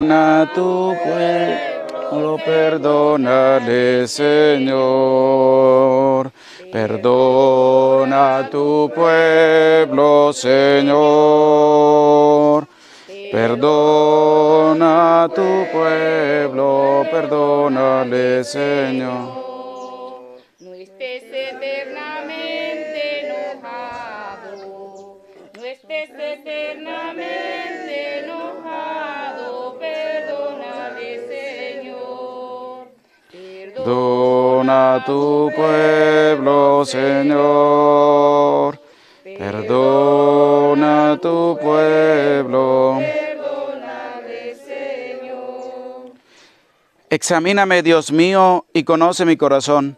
Perdona tu pueblo, perdónale, Señor. Perdona tu pueblo, Señor. Perdona tu pueblo, perdónale, Señor. No estés eternamente enojado, no estés eternamente Perdona tu pueblo, Señor. Perdona tu pueblo. Examíname, Dios mío, y conoce mi corazón.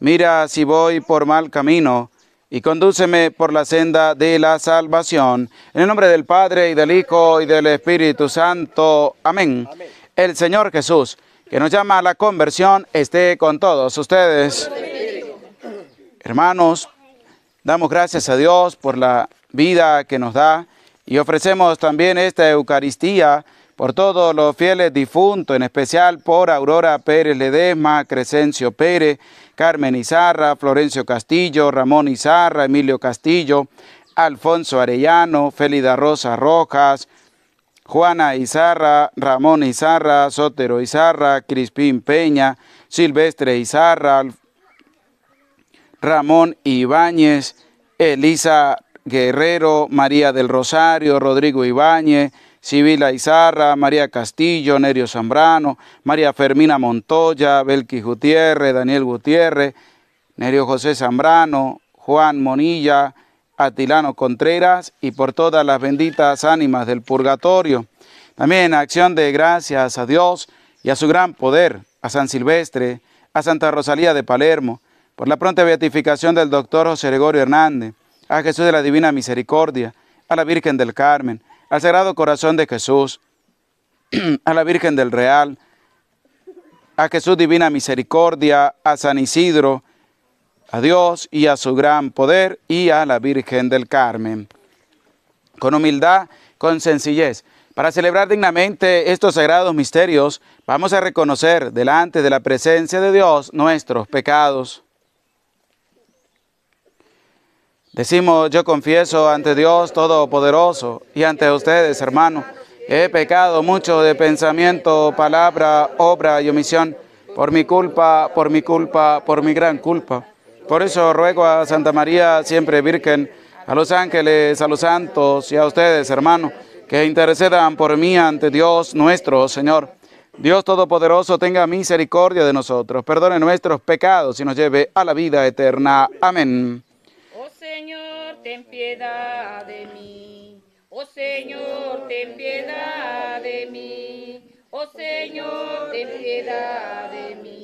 Mira si voy por mal camino, y condúceme por la senda de la salvación. En el nombre del Padre, y del Hijo, y del Espíritu Santo. Amén. El Señor Jesús que nos llama a la conversión, esté con todos ustedes. Hermanos, damos gracias a Dios por la vida que nos da y ofrecemos también esta Eucaristía por todos los fieles difuntos, en especial por Aurora Pérez Ledesma, Crescencio Pérez, Carmen Izarra, Florencio Castillo, Ramón Izarra, Emilio Castillo, Alfonso Arellano, Félida Rosa Rojas, Juana Izarra, Ramón Izarra, Sotero Izarra, Crispín Peña, Silvestre Izarra, Ramón Ibáñez, Elisa Guerrero, María del Rosario, Rodrigo Ibáñez, Sibila Izarra, María Castillo, Nerio Zambrano, María Fermina Montoya, Belqui Gutiérrez, Daniel Gutiérrez, Nerio José Zambrano, Juan Monilla, a Tilano Contreras y por todas las benditas ánimas del purgatorio. También acción de gracias a Dios y a su gran poder, a San Silvestre, a Santa Rosalía de Palermo, por la pronta beatificación del doctor José Gregorio Hernández, a Jesús de la Divina Misericordia, a la Virgen del Carmen, al Sagrado Corazón de Jesús, a la Virgen del Real, a Jesús Divina Misericordia, a San Isidro, a Dios y a su gran poder y a la Virgen del Carmen. Con humildad, con sencillez. Para celebrar dignamente estos sagrados misterios, vamos a reconocer delante de la presencia de Dios nuestros pecados. Decimos, yo confieso ante Dios Todopoderoso y ante ustedes, hermanos, he pecado mucho de pensamiento, palabra, obra y omisión, por mi culpa, por mi culpa, por mi gran culpa. Por eso ruego a Santa María, siempre Virgen, a los ángeles, a los santos y a ustedes, hermanos, que intercedan por mí ante Dios nuestro Señor. Dios Todopoderoso tenga misericordia de nosotros, perdone nuestros pecados y nos lleve a la vida eterna. Amén. Oh Señor, ten piedad de mí. Oh Señor, ten piedad de mí. Oh Señor, ten piedad de mí.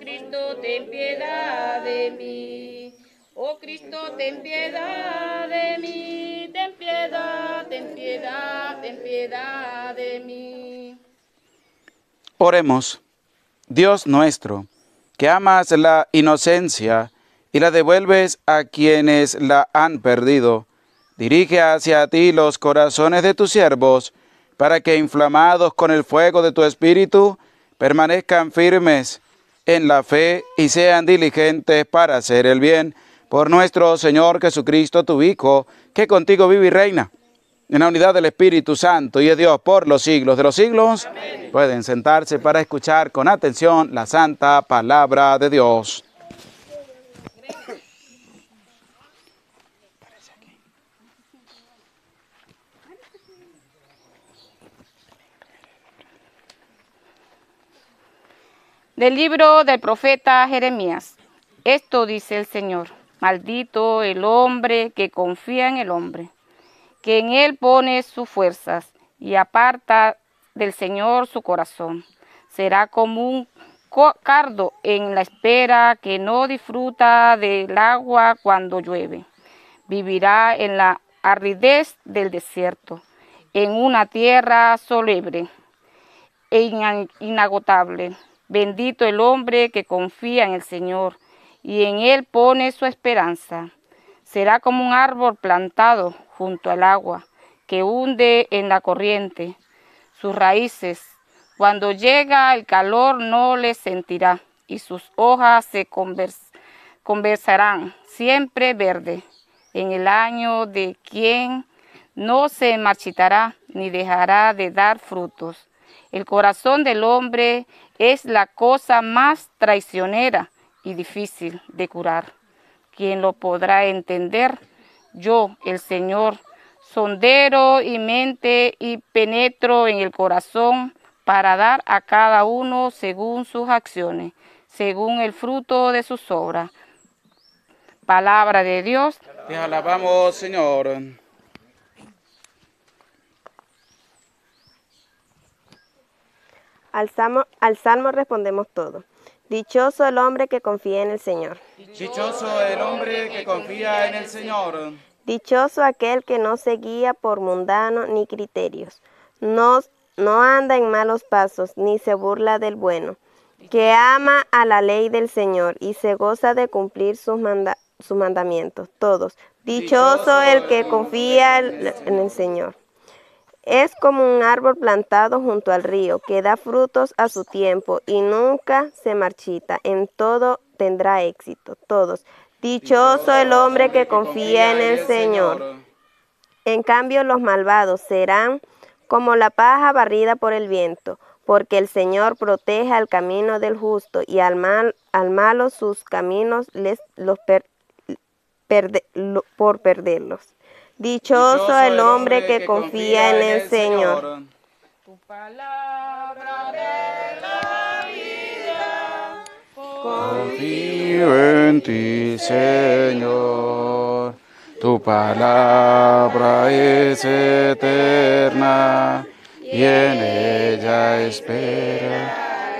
Cristo, ten piedad de mí. Oh Cristo, ten piedad de mí. Ten piedad, ten piedad, ten piedad de mí. Oremos. Dios nuestro, que amas la inocencia y la devuelves a quienes la han perdido, dirige hacia ti los corazones de tus siervos, para que inflamados con el fuego de tu espíritu, permanezcan firmes en la fe y sean diligentes para hacer el bien. Por nuestro Señor Jesucristo, tu Hijo, que contigo vive y reina en la unidad del Espíritu Santo y de Dios por los siglos de los siglos. Pueden sentarse para escuchar con atención la santa palabra de Dios. Del libro del profeta Jeremías. Esto dice el Señor. Maldito el hombre que confía en el hombre, que en él pone sus fuerzas y aparta del Señor su corazón. Será como un cardo en la espera que no disfruta del agua cuando llueve. Vivirá en la aridez del desierto, en una tierra solebre e inagotable Bendito el hombre que confía en el Señor y en él pone su esperanza. Será como un árbol plantado junto al agua que hunde en la corriente sus raíces. Cuando llega el calor no le sentirá y sus hojas se conversarán siempre verde en el año de quien no se marchitará ni dejará de dar frutos. El corazón del hombre es la cosa más traicionera y difícil de curar. ¿Quién lo podrá entender? Yo, el Señor, sondero y mente y penetro en el corazón para dar a cada uno según sus acciones, según el fruto de sus obras. Palabra de Dios. Te alabamos, Señor. Al salmo, respondemos todos. Dichoso el hombre que confía en el Señor. Dichoso el hombre que confía en el Señor. Dichoso aquel que no se guía por mundano ni criterios. No, no anda en malos pasos, ni se burla del bueno. Que ama a la ley del Señor y se goza de cumplir sus, sus mandamientos, todos. Dichoso el que confía en el Señor. Es como un árbol plantado junto al río, que da frutos a su tiempo y nunca se marchita. En todo tendrá éxito. Todos. Dichoso el hombre que confía en el Señor. En cambio, los malvados serán como la paja barrida por el viento, porque el Señor protege al camino del justo y al, mal, al malo sus caminos les, los por perderlos. Dichoso el hombre que confía en el Señor. Tu palabra de la vida, confío en ti, Señor. Tu palabra es eterna y en ella espera.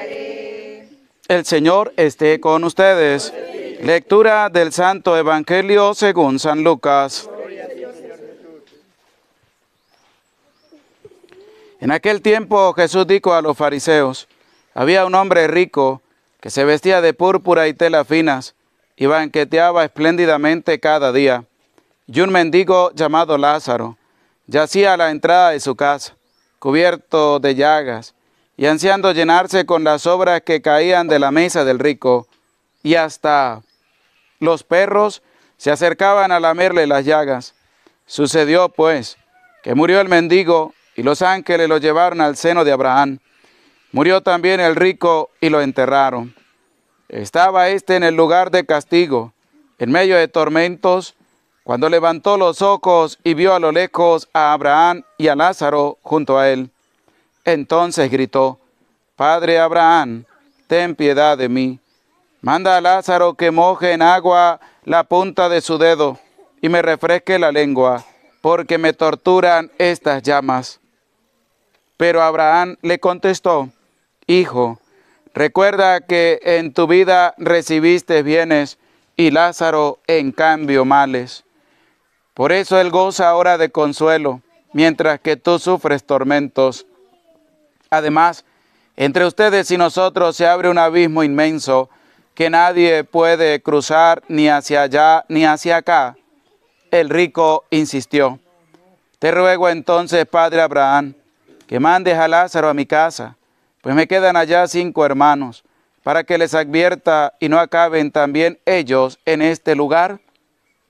El Señor esté con ustedes. Lectura del Santo Evangelio según San Lucas. En aquel tiempo Jesús dijo a los fariseos, había un hombre rico que se vestía de púrpura y telas finas y banqueteaba espléndidamente cada día. Y un mendigo llamado Lázaro yacía a la entrada de su casa, cubierto de llagas, y ansiando llenarse con las sobras que caían de la mesa del rico, y hasta los perros se acercaban a lamerle las llagas. Sucedió, pues, que murió el mendigo y los ángeles lo llevaron al seno de Abraham. Murió también el rico y lo enterraron. Estaba éste en el lugar de castigo, en medio de tormentos, cuando levantó los ojos y vio a lo lejos a Abraham y a Lázaro junto a él. Entonces gritó, Padre Abraham, ten piedad de mí. Manda a Lázaro que moje en agua la punta de su dedo y me refresque la lengua porque me torturan estas llamas. Pero Abraham le contestó, Hijo, recuerda que en tu vida recibiste bienes y Lázaro en cambio males. Por eso él goza ahora de consuelo, mientras que tú sufres tormentos. Además, entre ustedes y nosotros se abre un abismo inmenso que nadie puede cruzar ni hacia allá ni hacia acá el rico insistió. Te ruego entonces, padre Abraham, que mandes a Lázaro a mi casa, pues me quedan allá cinco hermanos, para que les advierta y no acaben también ellos en este lugar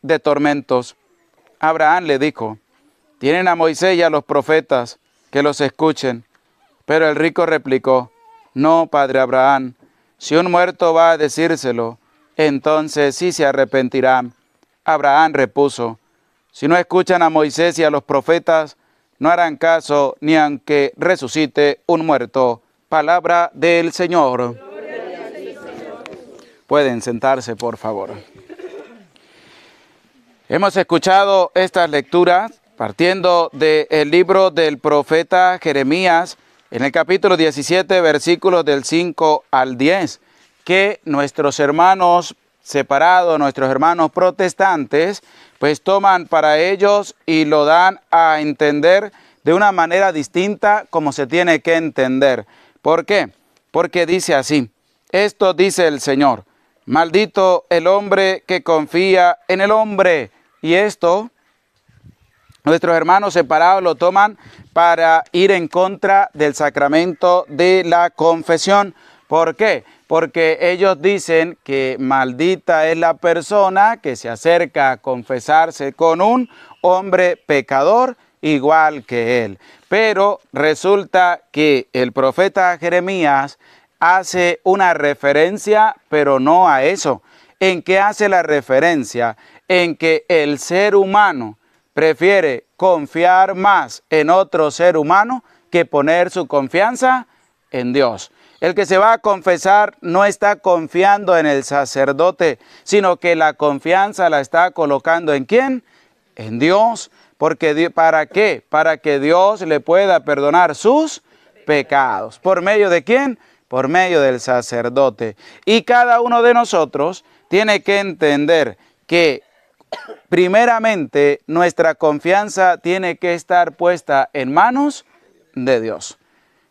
de tormentos. Abraham le dijo, tienen a Moisés y a los profetas, que los escuchen. Pero el rico replicó, no, padre Abraham, si un muerto va a decírselo, entonces sí se arrepentirán. Abraham repuso, si no escuchan a Moisés y a los profetas, no harán caso ni aunque resucite un muerto. Palabra del Señor. Pueden sentarse, por favor. Hemos escuchado estas lecturas partiendo del libro del profeta Jeremías, en el capítulo 17, versículos del 5 al 10, que nuestros hermanos separado, nuestros hermanos protestantes, pues toman para ellos y lo dan a entender de una manera distinta como se tiene que entender. ¿Por qué? Porque dice así, esto dice el Señor, maldito el hombre que confía en el hombre. Y esto, nuestros hermanos separados lo toman para ir en contra del sacramento de la confesión. ¿Por qué? porque ellos dicen que maldita es la persona que se acerca a confesarse con un hombre pecador igual que él. Pero resulta que el profeta Jeremías hace una referencia, pero no a eso. ¿En qué hace la referencia? En que el ser humano prefiere confiar más en otro ser humano que poner su confianza en Dios. El que se va a confesar no está confiando en el sacerdote, sino que la confianza la está colocando en quién? En Dios. Porque ¿Para qué? Para que Dios le pueda perdonar sus pecados. ¿Por medio de quién? Por medio del sacerdote. Y cada uno de nosotros tiene que entender que primeramente nuestra confianza tiene que estar puesta en manos de Dios.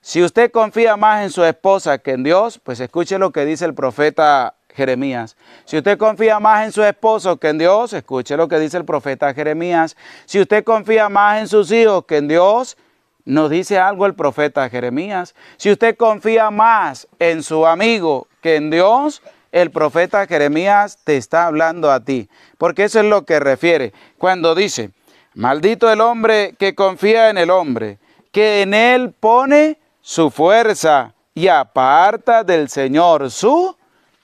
Si usted confía más en su esposa que en Dios, pues escuche lo que dice el profeta Jeremías. Si usted confía más en su esposo que en Dios, escuche lo que dice el profeta Jeremías. Si usted confía más en sus hijos que en Dios, nos dice algo el profeta Jeremías. Si usted confía más en su amigo que en Dios, el profeta Jeremías te está hablando a ti. Porque eso es lo que refiere cuando dice, maldito el hombre que confía en el hombre, que en él pone su fuerza y aparta del Señor su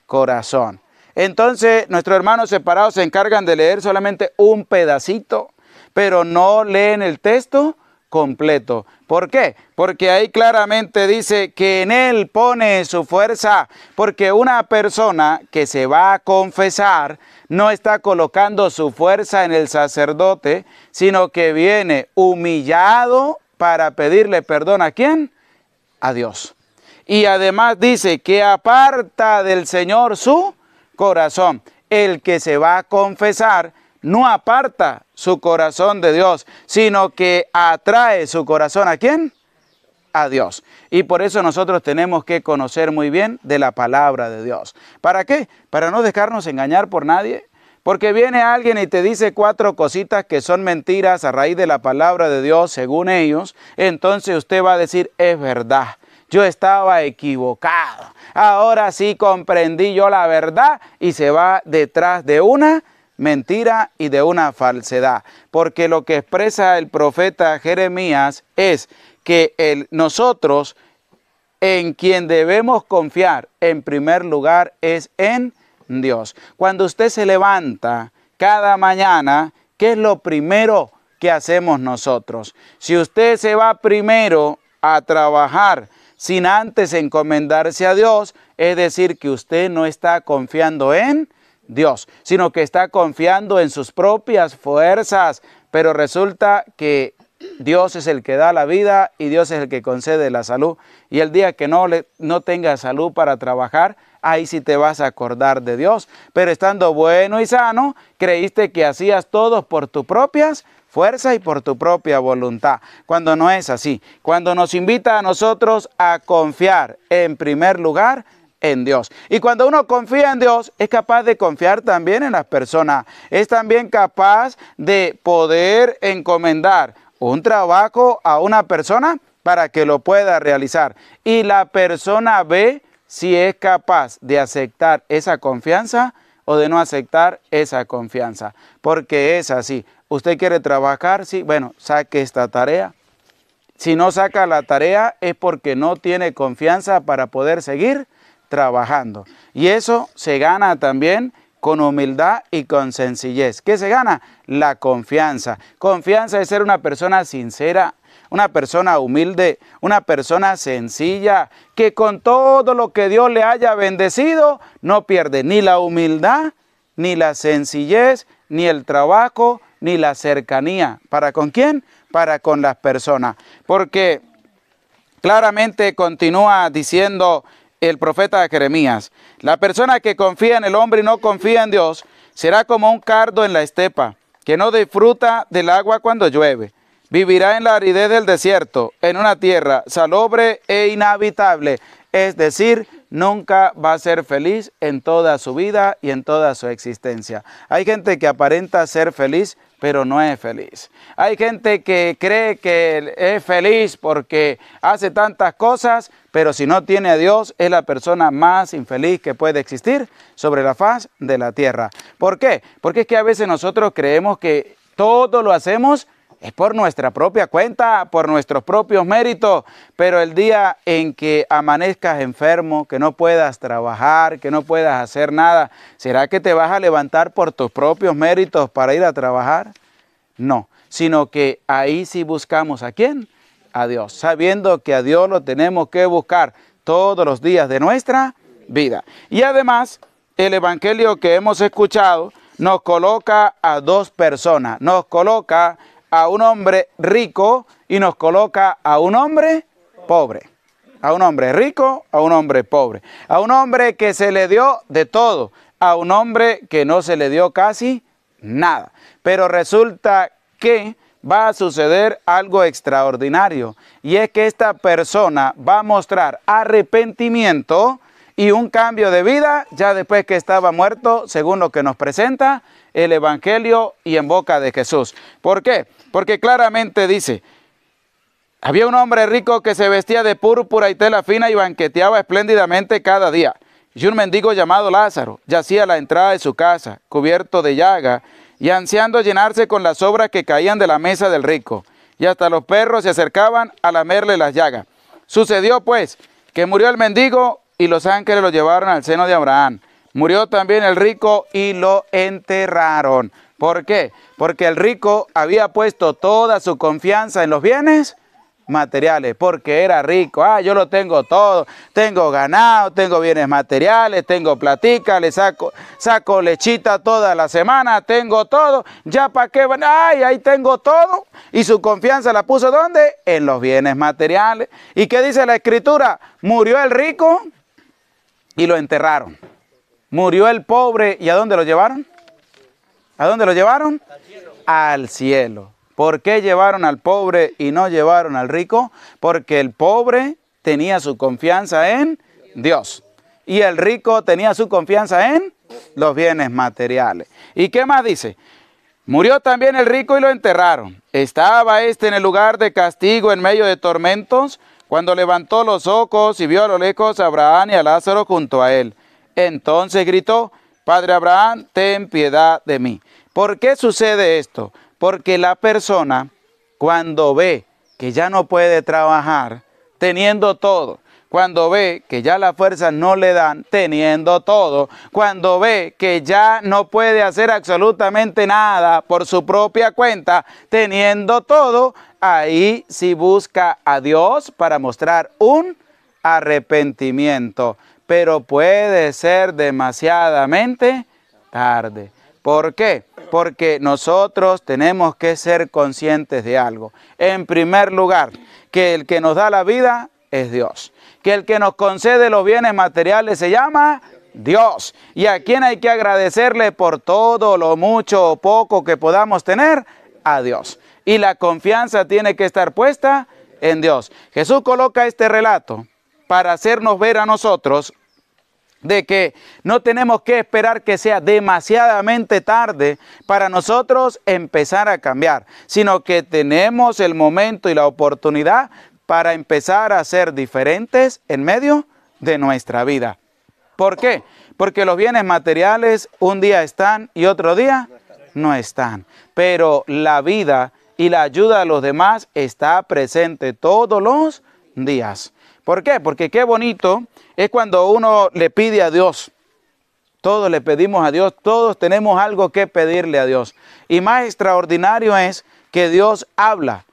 corazón. Entonces, nuestros hermanos separados se encargan de leer solamente un pedacito, pero no leen el texto completo. ¿Por qué? Porque ahí claramente dice que en Él pone su fuerza, porque una persona que se va a confesar no está colocando su fuerza en el sacerdote, sino que viene humillado para pedirle perdón a quién? a Dios. Y además dice que aparta del Señor su corazón. El que se va a confesar no aparta su corazón de Dios, sino que atrae su corazón a quién? A Dios. Y por eso nosotros tenemos que conocer muy bien de la palabra de Dios. ¿Para qué? Para no dejarnos engañar por nadie, porque viene alguien y te dice cuatro cositas que son mentiras a raíz de la palabra de Dios, según ellos, entonces usted va a decir, es verdad, yo estaba equivocado. Ahora sí comprendí yo la verdad y se va detrás de una mentira y de una falsedad. Porque lo que expresa el profeta Jeremías es que nosotros en quien debemos confiar en primer lugar es en Dios. Cuando usted se levanta cada mañana, ¿qué es lo primero que hacemos nosotros? Si usted se va primero a trabajar sin antes encomendarse a Dios, es decir, que usted no está confiando en Dios, sino que está confiando en sus propias fuerzas, pero resulta que Dios es el que da la vida y Dios es el que concede la salud. Y el día que no, no tengas salud para trabajar, ahí sí te vas a acordar de Dios. Pero estando bueno y sano, creíste que hacías todo por tus propias fuerzas y por tu propia voluntad. Cuando no es así, cuando nos invita a nosotros a confiar en primer lugar en Dios. Y cuando uno confía en Dios, es capaz de confiar también en las personas. Es también capaz de poder encomendar un trabajo a una persona para que lo pueda realizar. Y la persona ve si es capaz de aceptar esa confianza o de no aceptar esa confianza. Porque es así. Usted quiere trabajar, sí, bueno, saque esta tarea. Si no saca la tarea es porque no tiene confianza para poder seguir trabajando. Y eso se gana también con humildad y con sencillez. ¿Qué se gana? La confianza. Confianza es ser una persona sincera, una persona humilde, una persona sencilla, que con todo lo que Dios le haya bendecido, no pierde ni la humildad, ni la sencillez, ni el trabajo, ni la cercanía. ¿Para con quién? Para con las personas. Porque claramente continúa diciendo el profeta Jeremías, la persona que confía en el hombre y no confía en Dios será como un cardo en la estepa, que no disfruta del agua cuando llueve. Vivirá en la aridez del desierto, en una tierra salobre e inhabitable. Es decir, nunca va a ser feliz en toda su vida y en toda su existencia. Hay gente que aparenta ser feliz, pero no es feliz. Hay gente que cree que es feliz porque hace tantas cosas, pero si no tiene a Dios es la persona más infeliz que puede existir sobre la faz de la tierra. ¿Por qué? Porque es que a veces nosotros creemos que todo lo hacemos es por nuestra propia cuenta, por nuestros propios méritos, pero el día en que amanezcas enfermo, que no puedas trabajar, que no puedas hacer nada, ¿será que te vas a levantar por tus propios méritos para ir a trabajar? No, sino que ahí sí buscamos a quién? A Dios, sabiendo que a Dios lo tenemos que buscar todos los días de nuestra vida. Y además, el Evangelio que hemos escuchado nos coloca a dos personas, nos coloca a un hombre rico y nos coloca a un hombre pobre. A un hombre rico, a un hombre pobre. A un hombre que se le dio de todo. A un hombre que no se le dio casi nada. Pero resulta que va a suceder algo extraordinario. Y es que esta persona va a mostrar arrepentimiento y un cambio de vida ya después que estaba muerto, según lo que nos presenta el Evangelio y en boca de Jesús. ¿Por qué? Porque claramente dice, había un hombre rico que se vestía de púrpura y tela fina y banqueteaba espléndidamente cada día. Y un mendigo llamado Lázaro yacía a la entrada de su casa, cubierto de llaga, y ansiando llenarse con las sobras que caían de la mesa del rico. Y hasta los perros se acercaban a lamerle las llagas. Sucedió pues que murió el mendigo y los ángeles lo llevaron al seno de Abraham. Murió también el rico y lo enterraron. ¿Por qué? Porque el rico había puesto toda su confianza en los bienes materiales, porque era rico. Ah, yo lo tengo todo, tengo ganado, tengo bienes materiales, tengo platica, le saco, saco lechita toda la semana, tengo todo, ya para qué, ay, ahí tengo todo. Y su confianza la puso ¿dónde? En los bienes materiales. ¿Y qué dice la escritura? Murió el rico y lo enterraron. Murió el pobre y ¿a dónde lo llevaron? ¿A dónde lo llevaron? Al cielo. ¿Por qué llevaron al pobre y no llevaron al rico? Porque el pobre tenía su confianza en Dios. Y el rico tenía su confianza en los bienes materiales. ¿Y qué más dice? Murió también el rico y lo enterraron. Estaba este en el lugar de castigo en medio de tormentos cuando levantó los ojos y vio a lo lejos a Abraham y a Lázaro junto a él, entonces gritó, Padre Abraham, ten piedad de mí. ¿Por qué sucede esto? Porque la persona cuando ve que ya no puede trabajar, teniendo todo, cuando ve que ya las fuerzas no le dan, teniendo todo, cuando ve que ya no puede hacer absolutamente nada por su propia cuenta, teniendo todo, ahí sí busca a Dios para mostrar un arrepentimiento, pero puede ser demasiadamente tarde. ¿Por qué? Porque nosotros tenemos que ser conscientes de algo. En primer lugar, que el que nos da la vida es Dios. Que el que nos concede los bienes materiales se llama Dios. Y a quien hay que agradecerle por todo lo mucho o poco que podamos tener, a Dios y la confianza tiene que estar puesta en Dios. Jesús coloca este relato para hacernos ver a nosotros de que no tenemos que esperar que sea demasiadamente tarde para nosotros empezar a cambiar, sino que tenemos el momento y la oportunidad para empezar a ser diferentes en medio de nuestra vida. ¿Por qué? Porque los bienes materiales un día están y otro día no están. Pero la vida y la ayuda a los demás está presente todos los días. ¿Por qué? Porque qué bonito es cuando uno le pide a Dios. Todos le pedimos a Dios, todos tenemos algo que pedirle a Dios. Y más extraordinario es que Dios habla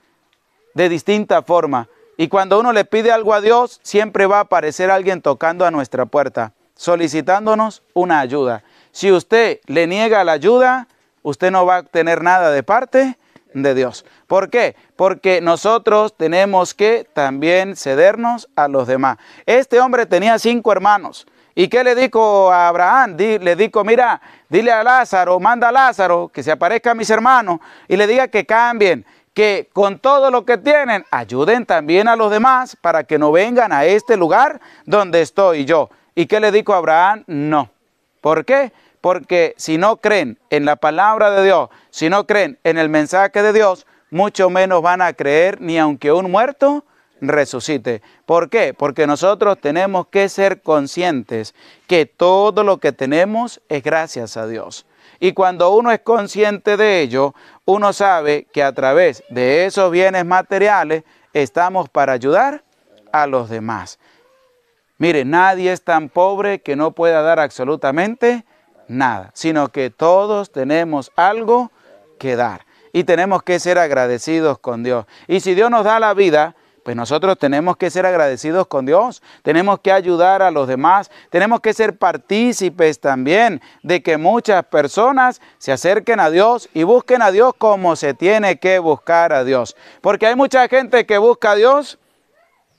de distinta forma. Y cuando uno le pide algo a Dios, siempre va a aparecer alguien tocando a nuestra puerta, solicitándonos una ayuda. Si usted le niega la ayuda, usted no va a tener nada de parte de Dios. ¿Por qué? Porque nosotros tenemos que también cedernos a los demás. Este hombre tenía cinco hermanos. ¿Y qué le dijo a Abraham? le dijo, mira, dile a Lázaro, manda a Lázaro que se aparezca a mis hermanos y le diga que cambien, que con todo lo que tienen ayuden también a los demás para que no vengan a este lugar donde estoy yo. ¿Y qué le dijo a Abraham? No. ¿Por qué? porque si no creen en la palabra de Dios, si no creen en el mensaje de Dios, mucho menos van a creer ni aunque un muerto resucite. ¿Por qué? Porque nosotros tenemos que ser conscientes que todo lo que tenemos es gracias a Dios. Y cuando uno es consciente de ello, uno sabe que a través de esos bienes materiales estamos para ayudar a los demás. Mire, nadie es tan pobre que no pueda dar absolutamente nada, sino que todos tenemos algo que dar y tenemos que ser agradecidos con Dios. Y si Dios nos da la vida, pues nosotros tenemos que ser agradecidos con Dios, tenemos que ayudar a los demás, tenemos que ser partícipes también de que muchas personas se acerquen a Dios y busquen a Dios como se tiene que buscar a Dios. Porque hay mucha gente que busca a Dios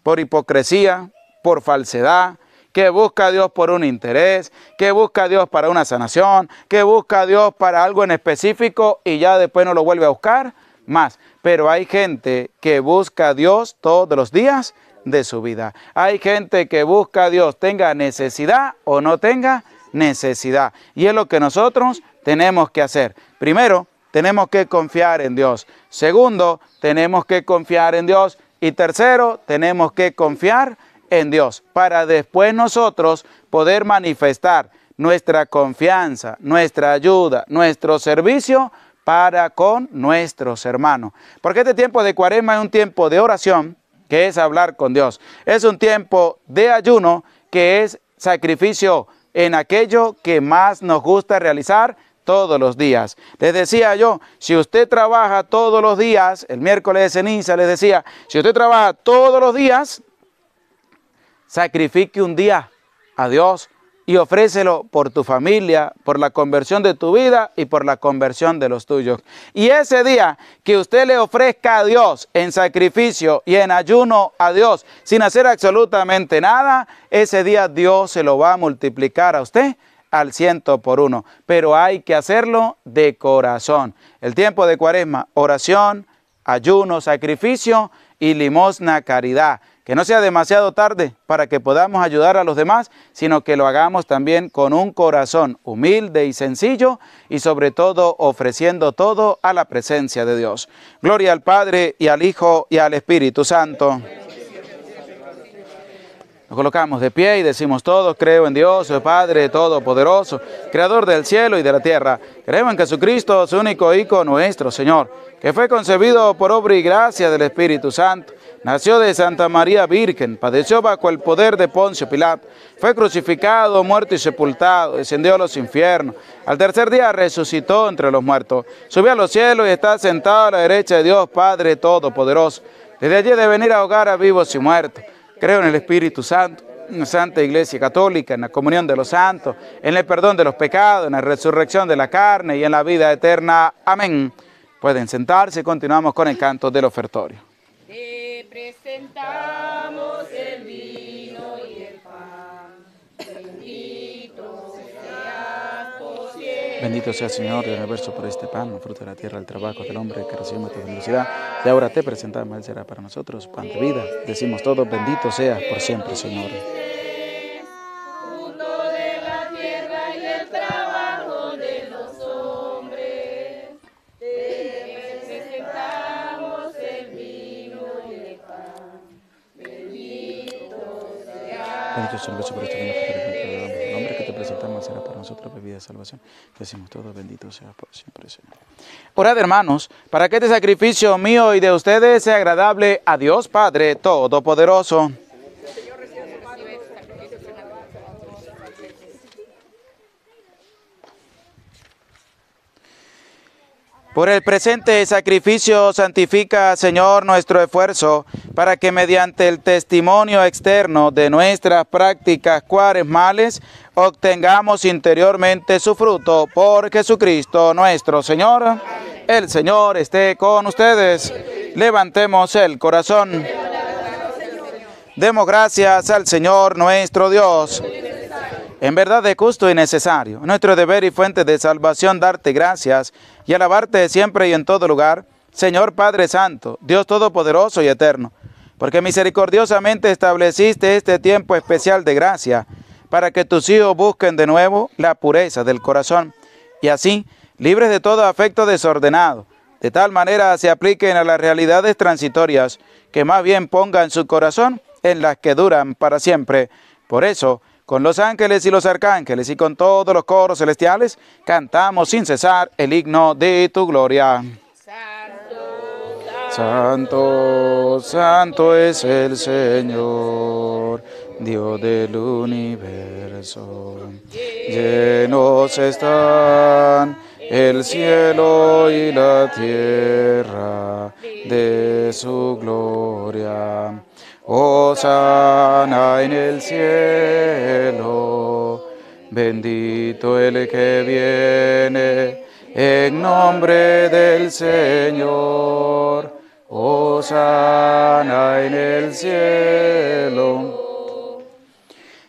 por hipocresía, por falsedad, que busca a Dios por un interés, que busca a Dios para una sanación, que busca a Dios para algo en específico y ya después no lo vuelve a buscar más. Pero hay gente que busca a Dios todos los días de su vida. Hay gente que busca a Dios, tenga necesidad o no tenga necesidad. Y es lo que nosotros tenemos que hacer. Primero, tenemos que confiar en Dios. Segundo, tenemos que confiar en Dios. Y tercero, tenemos que confiar en Dios, para después nosotros poder manifestar nuestra confianza, nuestra ayuda, nuestro servicio para con nuestros hermanos. Porque este tiempo de cuaresma es un tiempo de oración, que es hablar con Dios. Es un tiempo de ayuno, que es sacrificio en aquello que más nos gusta realizar todos los días. Les decía yo, si usted trabaja todos los días, el miércoles de ceniza les decía, si usted trabaja todos los días, Sacrifique un día a Dios y ofrécelo por tu familia, por la conversión de tu vida y por la conversión de los tuyos. Y ese día que usted le ofrezca a Dios en sacrificio y en ayuno a Dios sin hacer absolutamente nada, ese día Dios se lo va a multiplicar a usted al ciento por uno. Pero hay que hacerlo de corazón. El tiempo de cuaresma, oración, ayuno, sacrificio y limosna, caridad que no sea demasiado tarde para que podamos ayudar a los demás, sino que lo hagamos también con un corazón humilde y sencillo y sobre todo ofreciendo todo a la presencia de Dios. Gloria al Padre y al Hijo y al Espíritu Santo. Nos colocamos de pie y decimos todos, creo en Dios, el oh Padre Todopoderoso, Creador del cielo y de la tierra. Creo en Jesucristo, su único Hijo, nuestro Señor, que fue concebido por obra y gracia del Espíritu Santo Nació de Santa María Virgen, padeció bajo el poder de Poncio Pilato, fue crucificado, muerto y sepultado, descendió a los infiernos, al tercer día resucitó entre los muertos, subió a los cielos y está sentado a la derecha de Dios Padre Todopoderoso. Desde allí de venir a ahogar a vivos y muertos. Creo en el Espíritu Santo, en la Santa Iglesia Católica, en la comunión de los santos, en el perdón de los pecados, en la resurrección de la carne y en la vida eterna. Amén. Pueden sentarse, y continuamos con el canto del ofertorio presentamos el vino y el pan. Bendito sea. por siempre. Bendito sea, Señor, del universo por este pan, fruto de la tierra, el trabajo del hombre que recibe tu generosidad. Y ahora te presentamos, Él será para nosotros pan de vida. Decimos todo, bendito sea por siempre, Señor. vida de salvación. Decimos todos, bendito sea por siempre, Señor. hermanos, para que este sacrificio mío y de ustedes sea agradable a Dios Padre Todopoderoso. Por el presente sacrificio santifica, Señor, nuestro esfuerzo para que mediante el testimonio externo de nuestras prácticas cuaresmales obtengamos interiormente su fruto por Jesucristo nuestro Señor. El Señor esté con ustedes. Levantemos el corazón. Demos gracias al Señor nuestro Dios en verdad es justo y necesario, nuestro deber y fuente de salvación darte gracias y alabarte siempre y en todo lugar, Señor Padre Santo, Dios Todopoderoso y Eterno, porque misericordiosamente estableciste este tiempo especial de gracia para que tus hijos busquen de nuevo la pureza del corazón y así, libres de todo afecto desordenado, de tal manera se apliquen a las realidades transitorias que más bien pongan su corazón en las que duran para siempre. Por eso, con los ángeles y los arcángeles y con todos los coros celestiales, cantamos sin cesar el himno de tu gloria. Santo, santo es el Señor, Dios del universo. Llenos están el cielo y la tierra de su gloria sana en el cielo, bendito el que viene en nombre del Señor. sana en el cielo.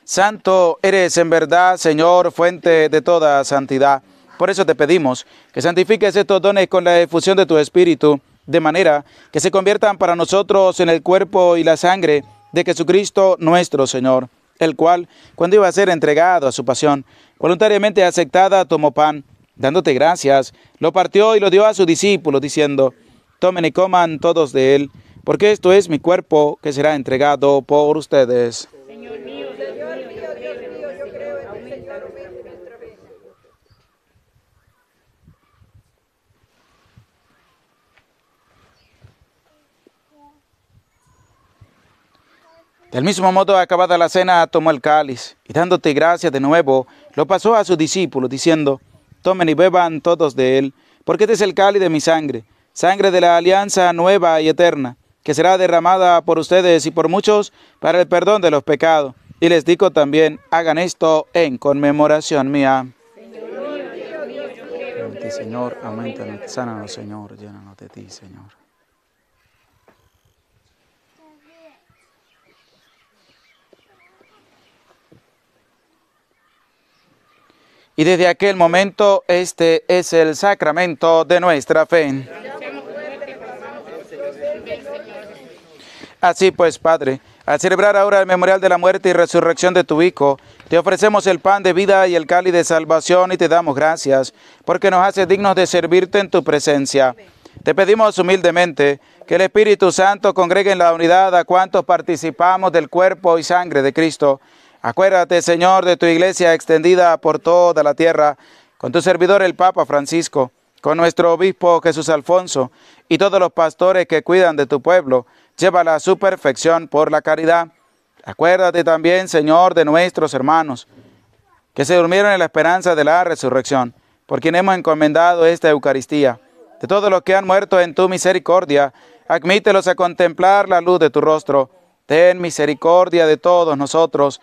Santo eres en verdad, Señor, fuente de toda santidad. Por eso te pedimos que santifiques estos dones con la difusión de tu Espíritu de manera que se conviertan para nosotros en el cuerpo y la sangre de Jesucristo nuestro Señor, el cual, cuando iba a ser entregado a su pasión, voluntariamente aceptada, tomó pan, dándote gracias, lo partió y lo dio a sus discípulos, diciendo, tomen y coman todos de él, porque esto es mi cuerpo que será entregado por ustedes. Del mismo modo, acabada la cena, tomó el cáliz y dándote gracias de nuevo, lo pasó a sus discípulos, diciendo, tomen y beban todos de él, porque este es el cáliz de mi sangre, sangre de la alianza nueva y eterna, que será derramada por ustedes y por muchos para el perdón de los pecados. Y les digo también, hagan esto en conmemoración mía. Señor, amén, sánanos, oh Señor, llénanos de ti, Señor. y desde aquel momento este es el sacramento de nuestra fe. Así pues, Padre, al celebrar ahora el memorial de la muerte y resurrección de tu Hijo, te ofrecemos el pan de vida y el cáliz de salvación y te damos gracias, porque nos haces dignos de servirte en tu presencia. Te pedimos humildemente que el Espíritu Santo congregue en la unidad a cuantos participamos del cuerpo y sangre de Cristo Acuérdate, Señor, de tu iglesia extendida por toda la tierra, con tu servidor el Papa Francisco, con nuestro obispo Jesús Alfonso y todos los pastores que cuidan de tu pueblo, llévala a su perfección por la caridad. Acuérdate también, Señor, de nuestros hermanos que se durmieron en la esperanza de la resurrección, por quien hemos encomendado esta Eucaristía. De todos los que han muerto en tu misericordia, admítelos a contemplar la luz de tu rostro. Ten misericordia de todos nosotros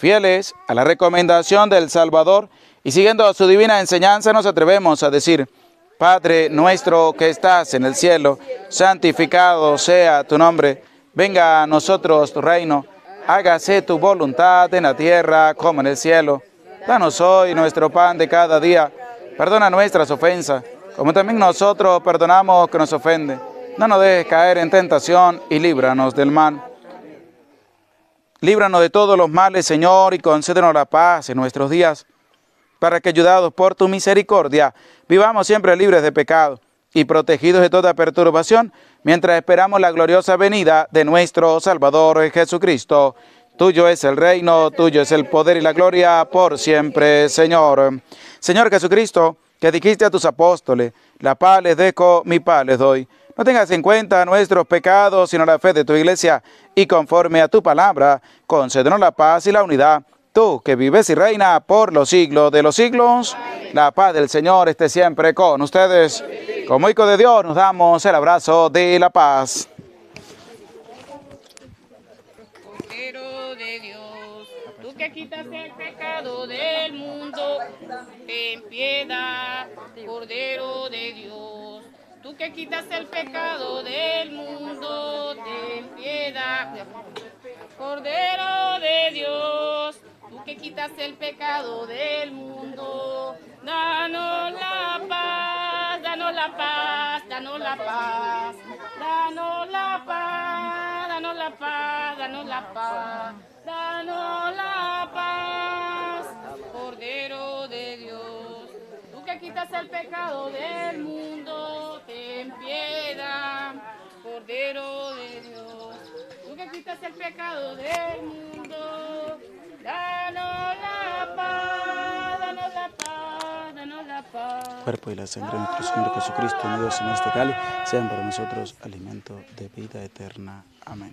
Fieles a la recomendación del Salvador y siguiendo su divina enseñanza nos atrevemos a decir, Padre nuestro que estás en el cielo, santificado sea tu nombre, venga a nosotros tu reino, hágase tu voluntad en la tierra como en el cielo. Danos hoy nuestro pan de cada día, perdona nuestras ofensas, como también nosotros perdonamos que nos ofende. No nos dejes caer en tentación y líbranos del mal. Líbranos de todos los males, Señor, y concédenos la paz en nuestros días, para que, ayudados por tu misericordia, vivamos siempre libres de pecado y protegidos de toda perturbación, mientras esperamos la gloriosa venida de nuestro Salvador Jesucristo. Tuyo es el reino, tuyo es el poder y la gloria por siempre, Señor. Señor Jesucristo, que dijiste a tus apóstoles, la paz les dejo, mi paz les doy no tengas en cuenta nuestros pecados, sino la fe de tu iglesia, y conforme a tu palabra, concedernos la paz y la unidad, tú que vives y reina por los siglos de los siglos. La paz del Señor esté siempre con ustedes. Como hijo de Dios, nos damos el abrazo de la paz. Cordero de Dios, tú que quitas el pecado del mundo, en piedad, Cordero de Dios tú que quitas el pecado del mundo, ten piedad. Cordero de Dios, tú que quitas el pecado del mundo, danos la paz, danos la paz, danos la paz, danos la paz, danos la paz, danos la paz, danos la paz, Cordero de Dios, tú que quitas el pecado del mundo, en piedra, Cordero de Dios, tú que quitas el pecado del mundo, danos la paz, danos la paz, danos la paz. cuerpo y la sangre de nuestro Señor Jesucristo, unidos en este Cali, sean para nosotros alimento de vida eterna. Amén.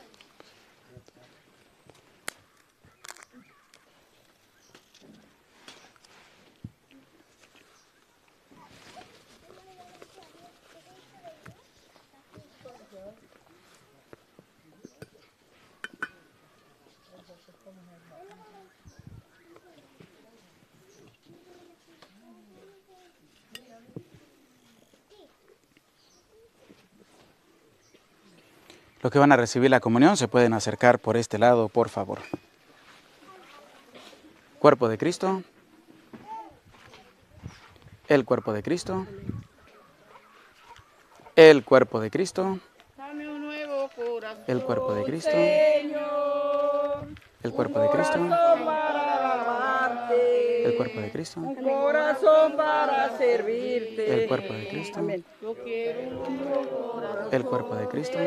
Los que van a recibir la comunión se pueden acercar por este lado, por favor. Cuerpo de Cristo. El cuerpo de Cristo. El cuerpo de Cristo. El cuerpo de Cristo. El cuerpo de Cristo el cuerpo de Cristo, corazón para servirte, el cuerpo de Cristo, el cuerpo de Cristo,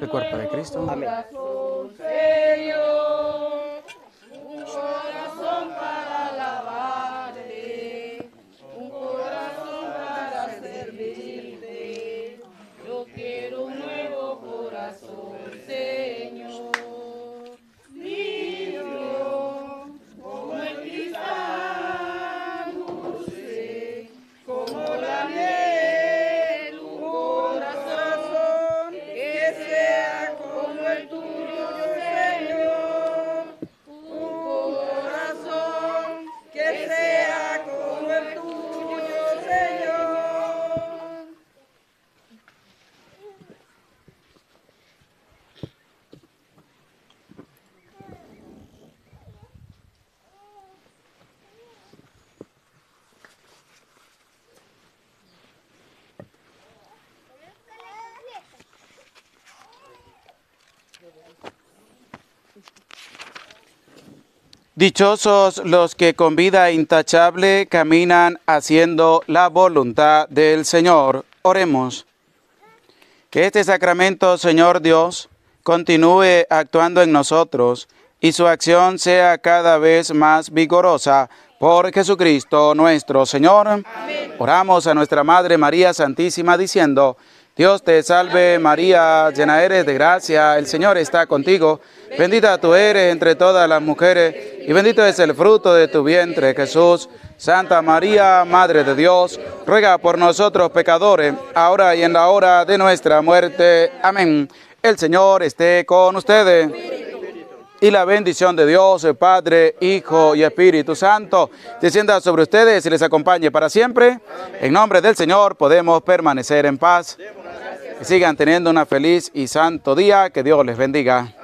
el cuerpo de Cristo, Amén. Dichosos los que con vida intachable caminan haciendo la voluntad del Señor. Oremos. Que este sacramento, Señor Dios, continúe actuando en nosotros y su acción sea cada vez más vigorosa por Jesucristo nuestro Señor. Oramos a nuestra Madre María Santísima diciendo, Dios te salve María, llena eres de gracia, el Señor está contigo. Bendita tú eres entre todas las mujeres y bendito es el fruto de tu vientre, Jesús. Santa María, Madre de Dios, ruega por nosotros pecadores, ahora y en la hora de nuestra muerte. Amén. El Señor esté con ustedes. Y la bendición de Dios, Padre, Hijo y Espíritu Santo, descienda sobre ustedes y les acompañe para siempre. En nombre del Señor podemos permanecer en paz. Y sigan teniendo una feliz y santo día. Que Dios les bendiga.